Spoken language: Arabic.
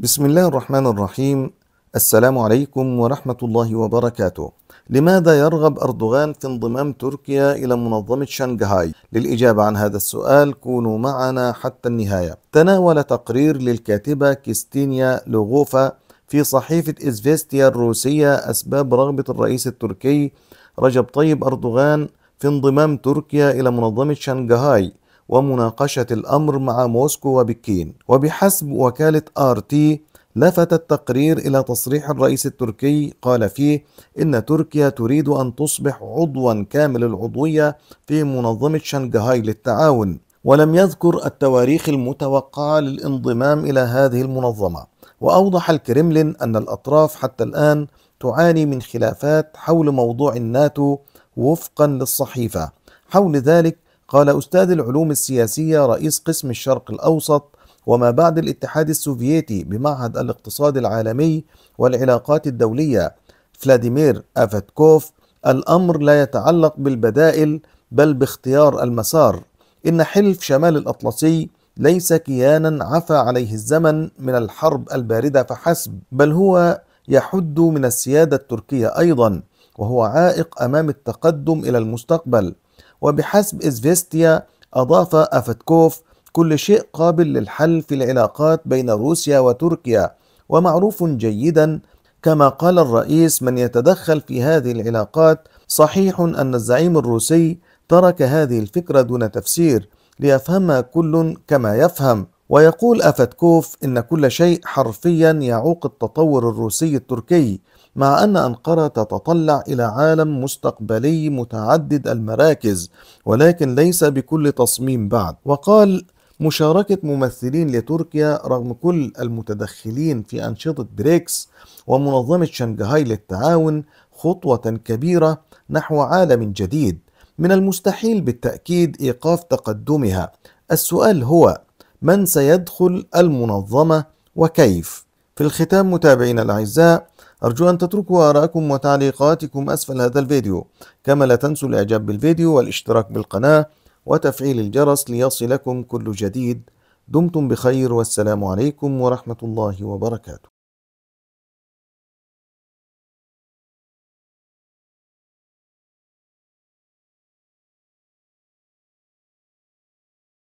بسم الله الرحمن الرحيم السلام عليكم ورحمة الله وبركاته لماذا يرغب أردوغان في انضمام تركيا إلى منظمة شنغهاي؟ للإجابة عن هذا السؤال كونوا معنا حتى النهاية تناول تقرير للكاتبة كيستينيا لوغوفا في صحيفة إزفيستيا الروسية أسباب رغبة الرئيس التركي رجب طيب أردوغان في انضمام تركيا إلى منظمة شنغهاي ومناقشة الأمر مع موسكو وبكين وبحسب وكالة آر تي لفت التقرير إلى تصريح الرئيس التركي قال فيه إن تركيا تريد أن تصبح عضوا كامل العضوية في منظمة شنغهاي للتعاون ولم يذكر التواريخ المتوقعة للانضمام إلى هذه المنظمة وأوضح الكرملين أن الأطراف حتى الآن تعاني من خلافات حول موضوع الناتو وفقا للصحيفة حول ذلك قال أستاذ العلوم السياسية رئيس قسم الشرق الأوسط وما بعد الاتحاد السوفيتي بمعهد الاقتصاد العالمي والعلاقات الدولية فلاديمير أفتكوف الأمر لا يتعلق بالبدائل بل باختيار المسار إن حلف شمال الأطلسي ليس كيانا عفى عليه الزمن من الحرب الباردة فحسب بل هو يحد من السيادة التركية أيضا وهو عائق أمام التقدم إلى المستقبل وبحسب إزفيستيا أضاف أفتكوف كل شيء قابل للحل في العلاقات بين روسيا وتركيا ومعروف جيدا كما قال الرئيس من يتدخل في هذه العلاقات صحيح أن الزعيم الروسي ترك هذه الفكرة دون تفسير ليفهمها كل كما يفهم ويقول أفتكوف إن كل شيء حرفيا يعوق التطور الروسي التركي مع أن أنقرة تتطلع إلى عالم مستقبلي متعدد المراكز ولكن ليس بكل تصميم بعد وقال مشاركة ممثلين لتركيا رغم كل المتدخلين في أنشطة بريكس ومنظمة شنغهاي للتعاون خطوة كبيرة نحو عالم جديد من المستحيل بالتأكيد إيقاف تقدمها السؤال هو من سيدخل المنظمة وكيف في الختام متابعينا الأعزاء أرجو أن تتركوا آراءكم وتعليقاتكم أسفل هذا الفيديو كما لا تنسوا الإعجاب بالفيديو والاشتراك بالقناة وتفعيل الجرس ليصلكم كل جديد دمتم بخير والسلام عليكم ورحمة الله وبركاته